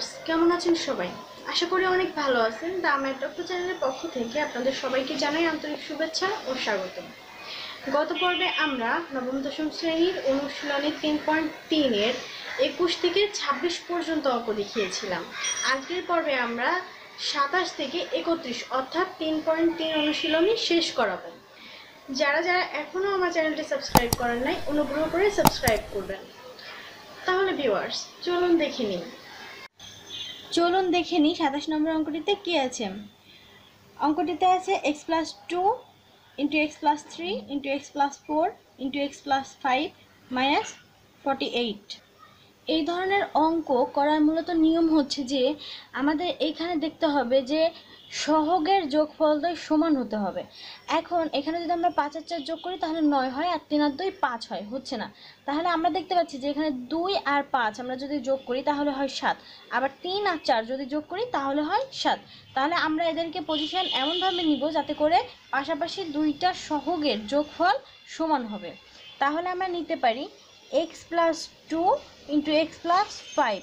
viewers কেমন আছেন সবাই আশা করি অনেক ভালো আছেন দা আমার টক্ট চ্যানেলের পক্ষ থেকে আপনাদের সবাইকে জানাই আন্তরিক শুভেচ্ছা ও স্বাগত গত পর্বে আমরা নবম দশম শ্রেণীর অনুশীলনে তিন পয়েন্ট তিনের একুশ থেকে ২৬ পর্যন্ত অঙ্ক দেখিয়েছিলাম আজকের পর্বে আমরা সাতাশ থেকে একত্রিশ অর্থাৎ তিন পয়েন্ট তিন অনুশীলনই শেষ করাবো যারা যারা এখনও আমার চ্যানেলটি সাবস্ক্রাইব করেন নাই অনুগ্রহ করে সাবস্ক্রাইব করবেন তাহলে ভিউয়ার্স চলুন দেখে নিন চলুন দেখে নিই সাতাশ নম্বর অঙ্কটিতে কি আছে অঙ্কটিতে আছে x plus two into x plus three into x plus four into x plus five minus forty eight এই ধরনের অঙ্ক করার মূলত নিয়ম হচ্ছে যে আমাদের এইখানে দেখতে হবে যে সহগের যোগফলদ্বয় সমান হতে হবে এখন এখানে যদি আমরা পাঁচ আর চার যোগ করি তাহলে নয় হয় আর তিন আর দুই পাঁচ হয় হচ্ছে না তাহলে আমরা দেখতে পাচ্ছি যে এখানে দুই আর পাঁচ আমরা যদি যোগ করি তাহলে হয় সাত আবার তিন আর চার যদি যোগ করি তাহলে হয় সাত তাহলে আমরা এদেরকে পজিশন এমনভাবে নিব যাতে করে পাশাপাশি দুইটা সহগের যোগফল সমান হবে তাহলে আমরা নিতে পারি x plus two into x plus five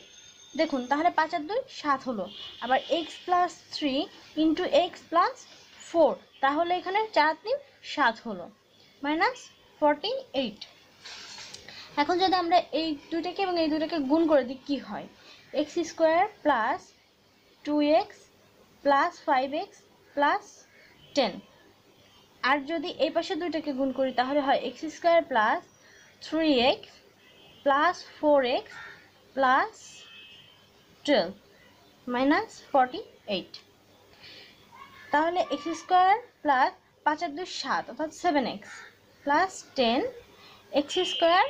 দেখুন তাহলে পাঁচ আর দুই সাত হলো আবার x plus three into x plus four তাহলে এখানে চার তিন সাত হলো মাইনাস ফর্টি এইট এখন যদি আমরা এই দুইটাকে এবং এই দুইটাকে গুণ করে দিই কী হয় x square plus two x plus five x plus ten আর যদি এই পাশে দুইটাকে গুণ করি তাহলে হয় x square plus three x plus four x plus twelve minus 48 eight তাহলে এক্স স্কোয়ার প্লাস পাঁচ আর 2 সাত অর্থাৎ seven x plus ten x square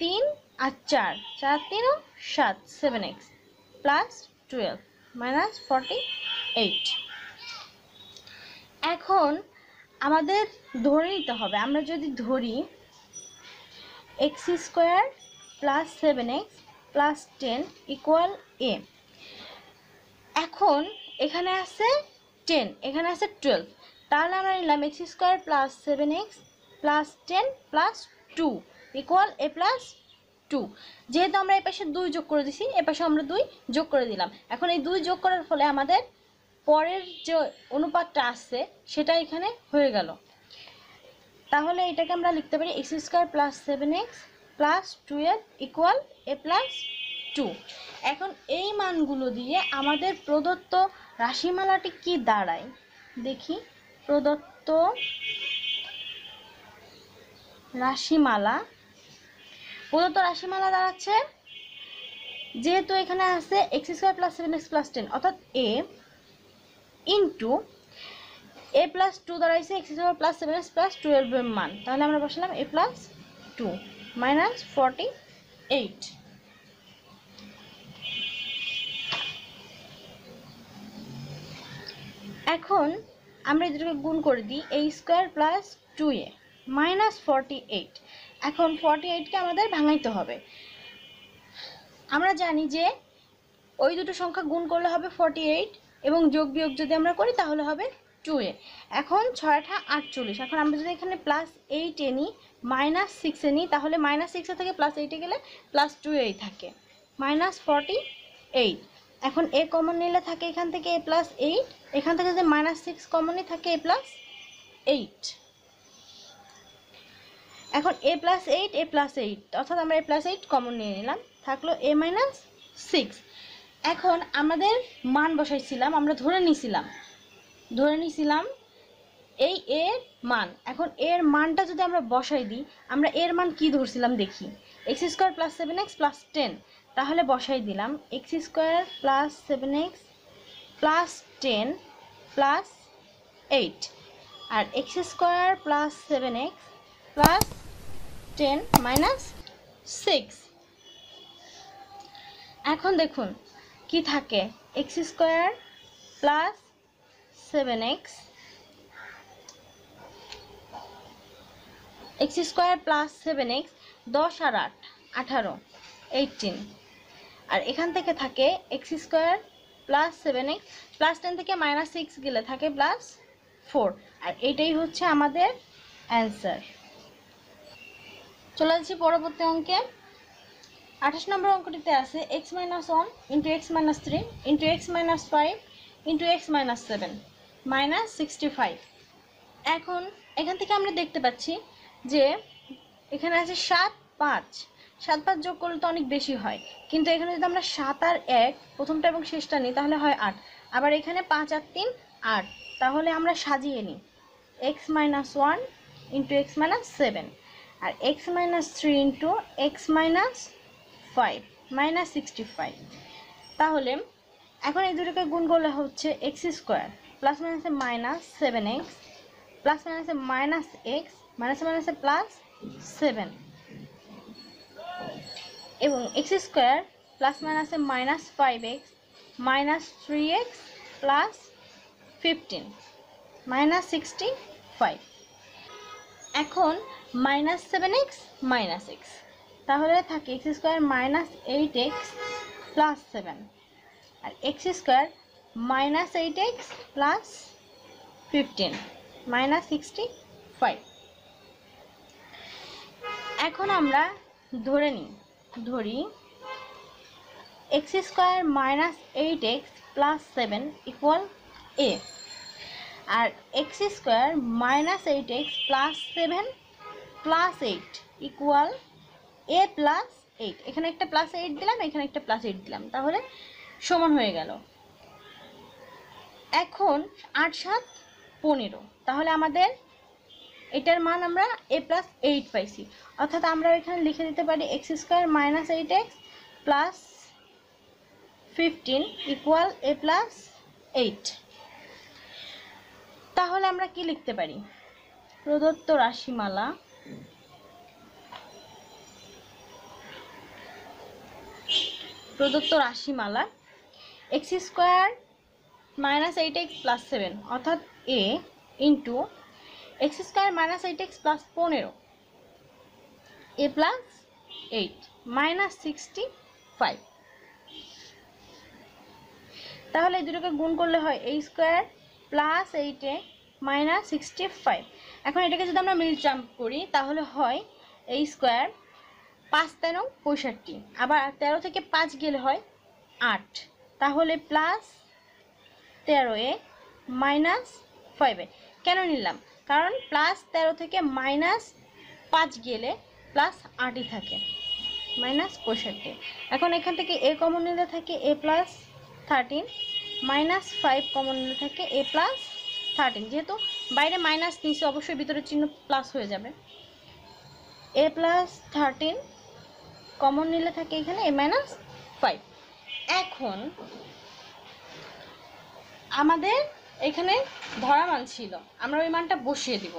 তিন আর চার চার 3 সাত seven x plus twelve minus forty eight এখন আমাদের ধরে নিতে হবে আমরা যদি ধরি x square plus seven x plus ten equal a এখন এখানে আছে টেন এখানে আছে টুয়েলভ তাহলে আমরা নিলাম x square plus seven x plus ten plus two equal a plus two যেহেতু আমরা এ পাশে দুই যোগ করে দিছি এ পাশে আমরা দুই যোগ করে দিলাম এখন এই দুই যোগ করার ফলে আমাদের পরের যে অনুপাতটা আসছে সেটা এখানে হয়ে গেল তাহলে এটাকে আমরা লিখতে পারি x square plus seven x plus twelve equal a plus two এখন এই মানগুলো দিয়ে আমাদের প্রদত্ত রাশিমালাটি কি দাঁড়ায় দেখি প্রদত্ত রাশিমালা প্রদত্ত রাশিমালা দাঁড়াচ্ছে যেহেতু এখানে আছে x square plus seven x plus ten অর্থাৎ a into a plus two দাঁড়াইছে x square plus seven x plus টুয়েলভের মান তাহলে আমরা বসালাম a plus two minus forty eight এখন আমরা দুটোকে গুণ করে দিই এই square plus two a minus forty eight এখন ফর্টি এইটকে আমাদের ভাঙাইতে হবে আমরা জানি যে ওই দুটো সংখ্যা গুণ করলে হবে ফর্টি এইট এবং যোগ বিয়োগ যদি আমরা করি তাহলে হবে টু এ এখন ছয়টা আটচল্লিশ এখন আমরা যদি এখানে প্লাস এইট এ নিই মাইনাস সিক্সে নিই তাহলে মাইনাস সিক্সে থেকে প্লাস এইটে গেলে প্লাস টু থাকে মাইনাস ফর্টি এইট এখন এ কমন নিলে থাকে এখান থেকে এ প্লাস এইট এখান থেকে যদি মাইনাস সিক্স কমনই থাকে এ প্লাস এইট এখন a plus eight a plus eight অর্থাৎ আমরা এ প্লাস এইট কমন নিয়ে নিলাম থাকলো এ মাইনাস সিক্স এখন আমাদের মান বসাইছিলাম আমরা ধরে নিছিলাম ধরে নিছিলাম এই এর মান এখন এর মানটা যদি আমরা বসাই দিই আমরা এর মান কি ধরছিলাম দেখি x square plus seven x plus ten তাহলে বসাই দিলাম x square plus seven x plus ten plus eight আর x square plus seven x plus ten minus six এখন দেখুন কি থাকে x square plus seven x x square plus seven x দশ আর আট আঠারো এইটিন আর এখান থেকে থাকে x square plus seven x plus ten থেকে মাইনাস সিক্স গেলে থাকে প্লাস ফোর আর এইটাই হচ্ছে আমাদের অ্যান্সার চলে আসছি পরবর্তী অঙ্কে আঠাশ নম্বর অঙ্কটিতে আছে x minus one into x minus three into x minus five into x minus seven minus sixty five এখন এখান থেকে আমরা দেখতে পাচ্ছি যে এখানে আছে সাত পাঁচ সাত পাঁচ যোগ করলে তো অনেক বেশি হয় কিন্তু এখানে যদি আমরা সাত আর এক প্রথমটা এবং শেষটা নিই তাহলে হয় আট আবার এখানে পাঁচ আর তিন আট তাহলে আমরা সাজিয়ে নিই x minus one into x minus seven আর x minus three into x minus five minus sixty five তাহলে এখন এই দুটোকে গুণ করলে হচ্ছে এক্স স্কোয়ার প্লাস মাইনাসে মাইনাস সেভেন এক্স প্লাস মাইনাসে মাইনাস এক্স মাইনাসে মাইনাসে প্লাস সেভেন এবং এক্স স্কোয়ার প্লাস মাইনাসে minus five x minus three x plus fifteen minus sixty five এখন minus seven x minus x তাহলে থাকে x square minus eight x plus seven আর x square minus eight x plus fifteen minus sixty five এখন আমরা ধরে নিই ধরি x square minus eight x plus seven equal a আর x square minus eight x plus seven plus eight equal a plus eight এখানে একটা plus eight দিলাম এখানে একটা প্লাস এইট দিলাম তাহলে সমান হয়ে গেল এখন আট সাত পনেরো তাহলে আমাদের এটার মান আমরা এ প্লাস এইট পাইছি অর্থাৎ আমরা এখানে লিখে দিতে পারি x square minus eight x plus fifteen equal a plus eight তাহলে আমরা কি লিখতে পারি প্রদত্ত রাশিমালা প্রদত্ত রাশিমালা x square minus eight x plus seven অর্থাৎ a into x square minus eight x plus পনেরো a plus eight minus sixty five তাহলে এই দুটোকে গুণ করলে হয় এই স্কোয়ার প্লাস এইটে মাইনাস সিক্সটি ফাইভ এখন এটাকে যদি আমরা মিল জাম্প করি তাহলে হয় এই স্কোয়ার পাঁচ তেরো পঁয়ষট্টি আবার তেরো থেকে পাঁচ গেলে হয় আট তাহলে প্লাস তেরো এ মাইনাস ফাইভে কেন নিলাম কারণ প্লাস তেরো থেকে মাইনাস পাঁচ গেলে প্লাস আটই থাকে মাইনাস পঁয়ষট্টি এখন এখান থেকে এ কমন নিলে থাকে a plus thirteen minus five common নিলে থাকে এ প্লাস থার্টিন যেহেতু বাইরে মাইনাস নিচে অবশ্যই ভিতরে চিহ্ন প্লাস হয়ে যাবে এ প্লাস থার্টিন কমন নিলে থাকে এখানে এ মাইনাস ফাইভ এখন আমাদের এখানে ধরা মান ছিল আমরা ওই মানটা বসিয়ে দিব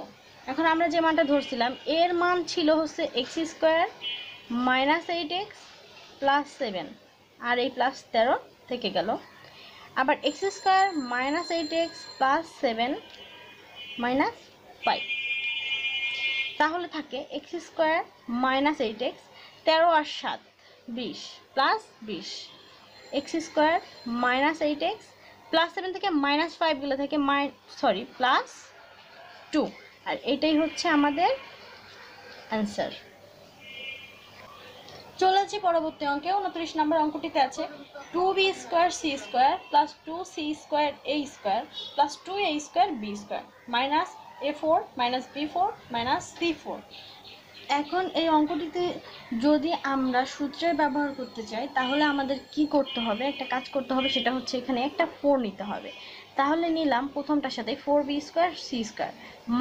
এখন আমরা যে মানটা ধরছিলাম এর মান ছিল হচ্ছে x square minus eight x plus seven আর এই প্লাস তেরো থেকে গেল আবার x square minus eight x plus seven minus five তাহলে থাকে x square minus eight x তেরো আর সাত বিশ প্লাস বিশ x square minus eight x plus seven থেকে মাইনাস ফাইভগুলো থেকে মাই সরি প্লাস টু আর এটাই হচ্ছে আমাদের অ্যান্সার চলে আছি পরবর্তী অঙ্কে উনত্রিশ নম্বর অঙ্কটিতে আছে two b square c square plus two c square a square plus two a square b square minus a four minus b four minus c four এখন এই অঙ্কটিতে যদি আমরা সূত্রের ব্যবহার করতে চাই তাহলে আমাদের কি করতে হবে একটা কাজ করতে হবে সেটা হচ্ছে এখানে একটা ফোর নিতে হবে তাহলে নিলাম প্রথমটার সাথে four b square c square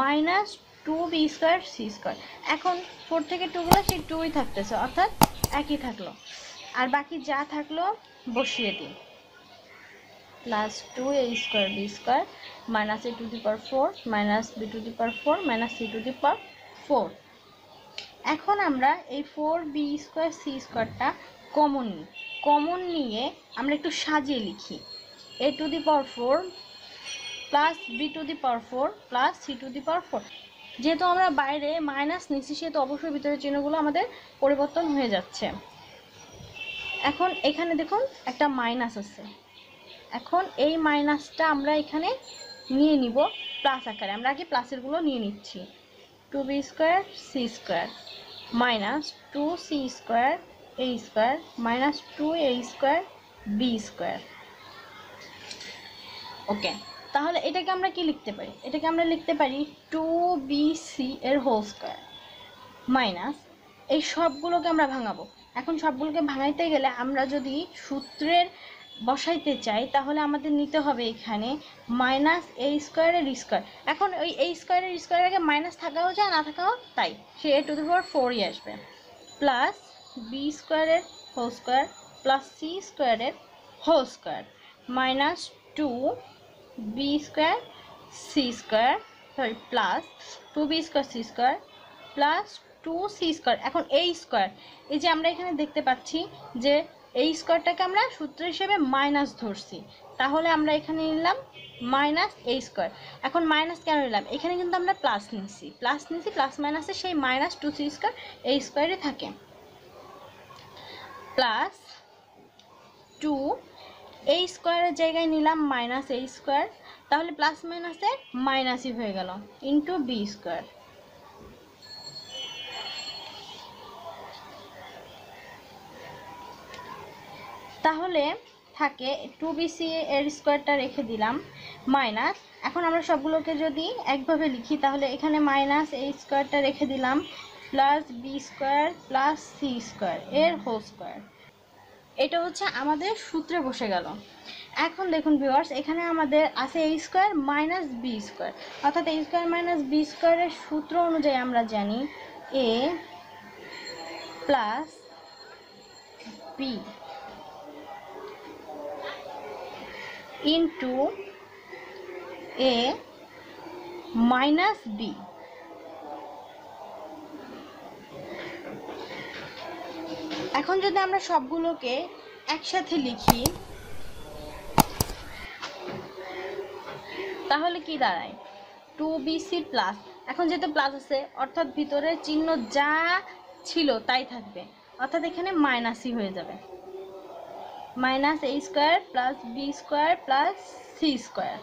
minus two b square c square এখন ফোর থেকে টু গেলে সেই টুই থাকতেছে অর্থাৎ একই থাকলো আর বাকি যা থাকলো বসিয়ে দিন plus two a square b square minus a to the power four minus b to the power four minus c to the power four এখন আমরা এই four b square c square common নিই কমন নিয়ে আমরা একটু সাজিয়ে লিখি a to the power four plus b to the power four plus c to the power four যেহেতু আমরা বাইরে মাইনাস নিচ্ছি সেহেতু অবশ্যই ভিতরের চিহ্নগুলো আমাদের পরিবর্তন হয়ে যাচ্ছে এখন এখানে দেখুন একটা মাইনাস আছে এখন এই মাইনাসটা আমরা এখানে নিয়ে নিব প্লাস আকারে আমরা আগে প্লাসেরগুলো নিয়ে নিচ্ছি two b square c square minus two c square a square minus two a square b square okay তাহলে এটাকে আমরা কি লিখতে পারি এটাকে আমরা লিখতে পারি টু বি সি এর হোল স্কোয়ার মাইনাস এই সবগুলোকে আমরা ভাঙাবো এখন সবগুলোকে ভাঙাইতে গেলে আমরা যদি সূত্রের বসাইতে চাই তাহলে আমাদের নিতে হবে এখানে মাইনাস এ স্কোয়ারের স্কোয়ার এখন ওই এ স্কোয়ারের স্কোয়ারের আগে মাইনাস থাকাও যায় না থাকাও তাই সে এ টু দি পাওয়ার ফোরই আসবে প্লাস বি স্কোয়ারের হোল স্কোয়ার প্লাস সি স্কোয়ারের whole square minus two b square c square sorry plus two b square c square plus two c square এখন এই স্কোয়ার এই যে আমরা এখানে দেখতে পাচ্ছি যে এই স্কোয়ারটাকে আমরা সূত্র হিসেবে মাইনাস ধরছি তাহলে আমরা এখানে নিলাম মাইনাস এই স্কোয়ার এখন মাইনাস কেন নিলাম এখানে কিন্তু আমরা প্লাস নিছি প্লাস নিছি প্লাস মাইনাসে সেই মাইনাস টু সি স্কোয়ার এই স্কোয়ারে থাকে প্লাস টু এই স্কোয়ারের জায়গায় নিলাম মাইনাস এই স্কোয়ার তাহলে প্লাস মাইনাসে মাইনাসই হয়ে গেল ইন্টু বি স্কোয়ার তাহলে থাকে টু বিসি এর স্কোয়ারটা রেখে দিলাম মাইনাস এখন আমরা সবগুলোকে যদি একভাবে লিখি তাহলে এখানে মাইনাস এই স্কোয়ারটা রেখে দিলাম plus b square plus c square এর হোল স্কোয়ার এটা হচ্ছে আমাদের সূত্রে বসে গেল এখন দেখুন ভিওয়ার্স এখানে আমাদের আছে এই স্কোয়ার মাইনাস বি স্কোয়ার অর্থাৎ এই স্কোয়ার মাইনাস বি স্কোয়ারের সূত্র অনুযায়ী আমরা জানি a plus b into a minus b এখন যদি আমরা সবগুলোকে একসাথে লিখি তাহলে কি দাঁড়ায় টু বিসি প্লাস এখন যেহেতু প্লাস আছে অর্থাৎ ভিতরে চিহ্ন যা ছিল তাই থাকবে অর্থাৎ এখানে মাইনাসই হয়ে যাবে minus a square plus b square plus c square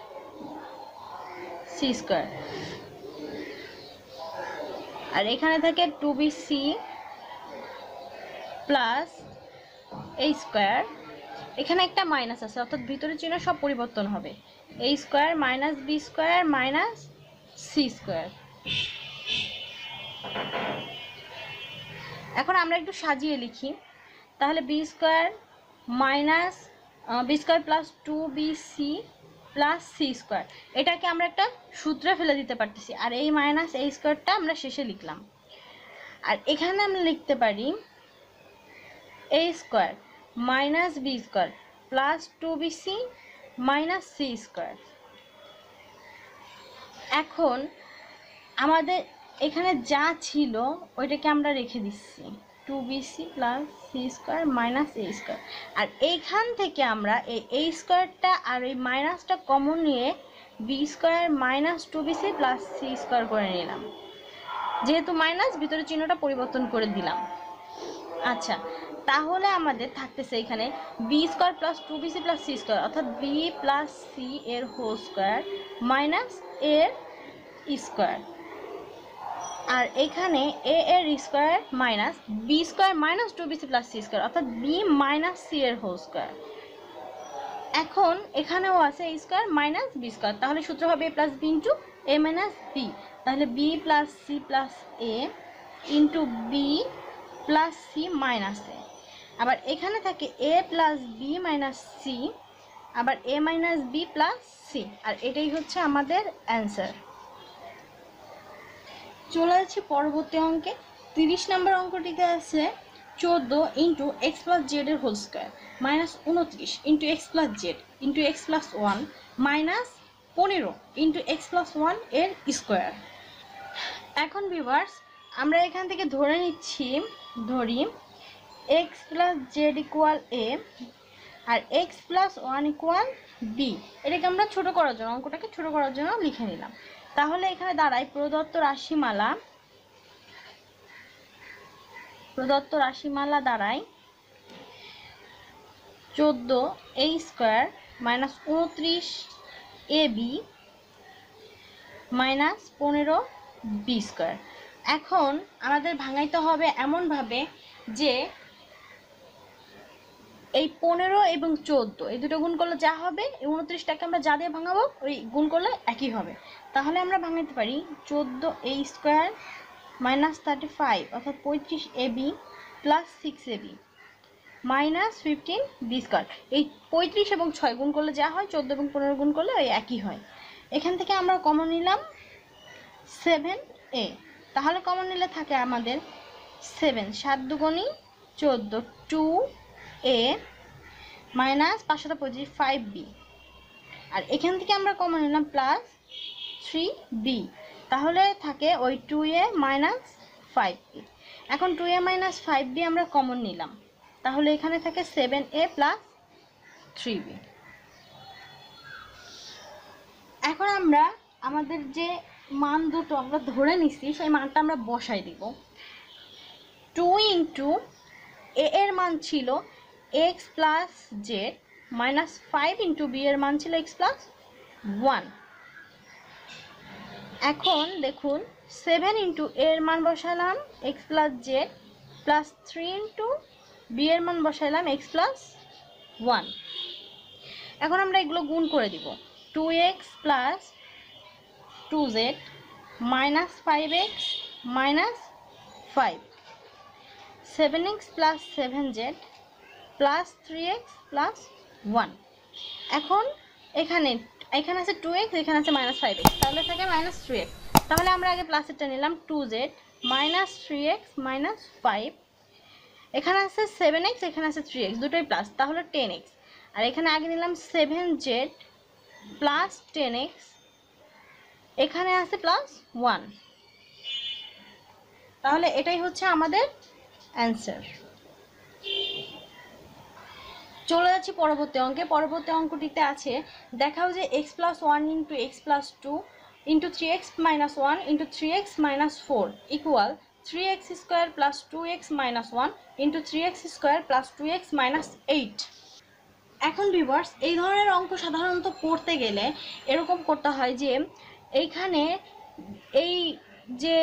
c square আর এখানে থাকে two b c plus a square এখানে একটা মাইনাস আছে অর্থাৎ ভিতরের চিহ্ন সব পরিবর্তন হবে a square minus b square minus c square এখন আমরা একটু সাজিয়ে লিখি তাহলে b square minus b square plus two b c plus c square এটাকে আমরা একটা সূত্রে ফেলে দিতে পারতেছি আর এই মাইনাস এই স্কোয়ারটা আমরা শেষে লিখলাম আর এখানে আমরা লিখতে পারি a square minus b square plus two b c minus c square এখন আমাদের এখানে যা ছিল ওইটাকে আমরা রেখে দিচ্ছি two b c plus c square minus a square আর এইখান থেকে আমরা এই এ স্কোয়ারটা আর এই মাইনাসটা কমন নিয়ে b square minus two b c plus c square করে নিলাম যেহেতু মাইনাস ভিতরে চিহ্নটা পরিবর্তন করে দিলাম আচ্ছা তাহলে আমাদের থাকতেছে এখানে b square plus two b c plus c square অর্থাৎ বি প্লাস সি এর হোল স্কোয়ার মাইনাস এর স্কোয়ার আর এখানে এ এর square minus b square minus two b c plus c square অর্থাৎ বি মাইনাস সি এর হোল স্কোয়ার এখন এখানেও আছে a square minus b square তাহলে সূত্র হবে a plus b into a minus b তাহলে b plus c plus a into b plus C minus a আবার এখানে থাকে a plus b minus c আবার a minus b plus c আর এটাই হচ্ছে আমাদের অ্যান্সার চলে যাচ্ছে পরবর্তী অঙ্কে তিরিশ নম্বর অঙ্কটিতে আছে চোদ্দো ইন্টু এক্স প্লাস জেডের হোল স্কোয়ার মাইনাস উনত্রিশ into x plus z into x plus one minus পনেরো ইন্টু এক্স প্লাস ওয়ান এর স্কোয়ার এখন বিভার্স আমরা এখান থেকে ধরে নিচ্ছি ধরি x plus z equal a আর x plus one equal b এটাকে আমরা ছোটো করার জন্য অঙ্কটাকে ছোটো করার জন্য লিখে নিলাম তাহলে এখানে দাঁড়ায় প্রদত্ত রাশিমালা প্রদত্ত রাশিমালা দাঁড়ায় চোদ্দ এ স্কোয়ার মাইনাস উনত্রিশ এ বি মাইনাস পনেরো বি স্কোয়ার এখন আমাদের ভাঙাইতে হবে এমনভাবে যে এই পনেরো এবং চোদ্দো এই দুটো গুণ করলে যা হবে উনত্রিশটাকে আমরা যা দিয়ে ভাঙাবো ওই গুণ করলে একই হবে তাহলে আমরা ভাঙাতে পারি চোদ্দো a square minus thirty five অর্থাৎ পঁয়ত্রিশ a b plus six a b minus fifteen b square এই পঁয়ত্রিশ এবং ছয় গুণ করলে যা হয় চোদ্দো এবং পনেরো গুণ করলে ওই একই হয় এখান থেকে আমরা কমন নিলাম সেভেন এ তাহলে কমন নিলে থাকে আমাদের সেভেন সাত দুগুণই চোদ্দো টু এ মাইনাস পাঁচশো পঁচিশ ফাইভ বি আর এখান থেকে আমরা কমন নিলাম প্লাস থ্রি বি তাহলে থাকে ওই two a minus five b এখন two a minus five b আমরা কমন নিলাম তাহলে এখানে থাকে seven a plus three b এখন আমরা আমাদের যে মান দুটো আমরা ধরে নিছি সেই মানটা আমরা বসাই দিব টু ইন্টু এ এর মান ছিল x plus z minus five into b এর মান ছিল এক্স প্লাস ওয়ান এখন দেখুন সেভেন ইন্টু এর মান বসালাম x plus z plus three into b এর মান বসাইলাম এক্স প্লাস ওয়ান এখন আমরা এগুলো গুণ করে দিব two x plus two z minus five x minus five seven x plus seven z plus three x plus one এখন এখানে এখানে আছে টু এক্স এখানে আছে মাইনাস ফাইভ এক্স তাহলে থাকে মাইনাস থ্রি এক্স তাহলে আমরা আগে প্লাসেরটা নিলাম two z minus three x minus five এখানে আছে সেভেন এক্স এখানে আছে থ্রি এক্স দুটোই প্লাস তাহলে টেন এক্স আর এখানে আগে নিলাম seven z plus ten x এখানে আছে প্লাস ওয়ান তাহলে এটাই হচ্ছে আমাদের অ্যান্সার চলে যাচ্ছি পরবর্তী অঙ্কে পরবর্তী অঙ্কটিতে আছে দেখাও যে x plus one into x plus two into three x minus one into three x minus four equal three x square plus two x minus one into three x square plus two x minus eight এখন viewers এই ধরনের অঙ্ক সাধারণত করতে গেলে এরকম করতে হয় যে এইখানে এই যে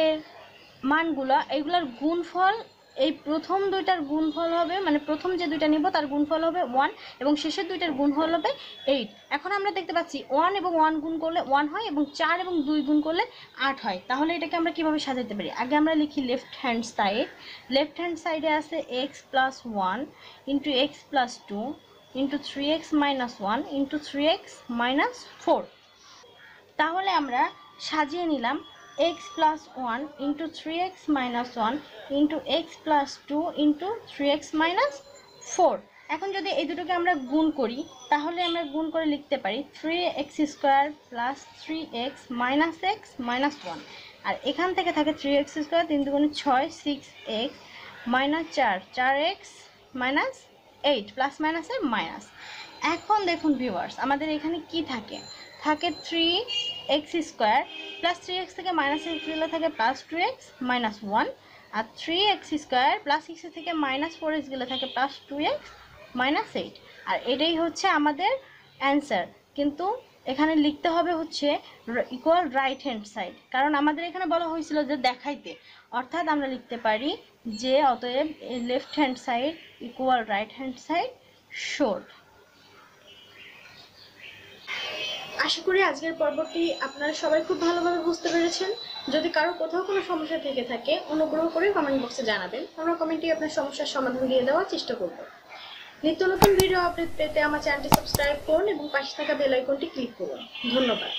মানগুলা এইগুলার গুণফল এই প্রথম দুইটার গুণফল হবে মানে প্রথম যে দুইটা নিব তার গুণফল হবে ওয়ান এবং শেষের দুইটার গুণফল হবে এইট এখন আমরা দেখতে পাচ্ছি ওয়ান এবং ওয়ান গুণ করলে ওয়ান হয় এবং চার এবং দুই গুণ করলে আট হয় তাহলে এটাকে আমরা কীভাবে সাজাতে পারি আগে আমরা লিখি left hand side left hand সাইডে আছে x plus one into x plus two into three x minus one into three x minus four তাহলে আমরা সাজিয়ে নিলাম x plus 1 into 3x minus 1 into x plus 2 into 3x minus 4 এখন যদি এই দুটোকে আমরা গুণ করি তাহলে আমরা গুণ করে লিখতে পারি three x square plus three x minus x minus one আর এখান থেকে থাকে থ্রি এক্স স্কোয়ার তিন দুগুণে ছয় সিক্স এক্স মাইনাস চার চার এক্স মাইনাস এইট প্লাস মাইনাসে মাইনাস এখন দেখুন ভিউয়ার্স আমাদের এখানে কি থাকে থাকে three x square plus three x থেকে মাইনাস এক্স গেলে থাকে plus two x minus one আর three x square plus six থেকে মাইনাস ফোর এক্স গেলে থাকে plus two x minus eight আর এটাই হচ্ছে আমাদের অ্যান্সার কিন্তু এখানে লিখতে হবে হচ্ছে ইকুয়াল রাইট হ্যান্ড সাইড কারণ আমাদের এখানে বলা হয়েছিল যে দেখাইতে অর্থাৎ আমরা লিখতে পারি যে অতএব left hand side equal right hand side শোর্ট আশা করি আজকের পর্বটি আপনারা সবাই খুব ভালোভাবে বুঝতে পেরেছেন যদি কারো কোথাও কোনো সমস্যা থেকে থাকে অনুগ্রহ করে কমেন্ট বক্সে জানাবেন আমরা কমেন্টে আপনার সমস্যার সমাধান দিয়ে দেওয়ার চেষ্টা করব নিত্য নতুন ভিডিও আপডেট পেতে আমার চ্যানেলটি সাবস্ক্রাইব করুন এবং পাশে থাকা বেল আইকনটি ক্লিক করুন ধন্যবাদ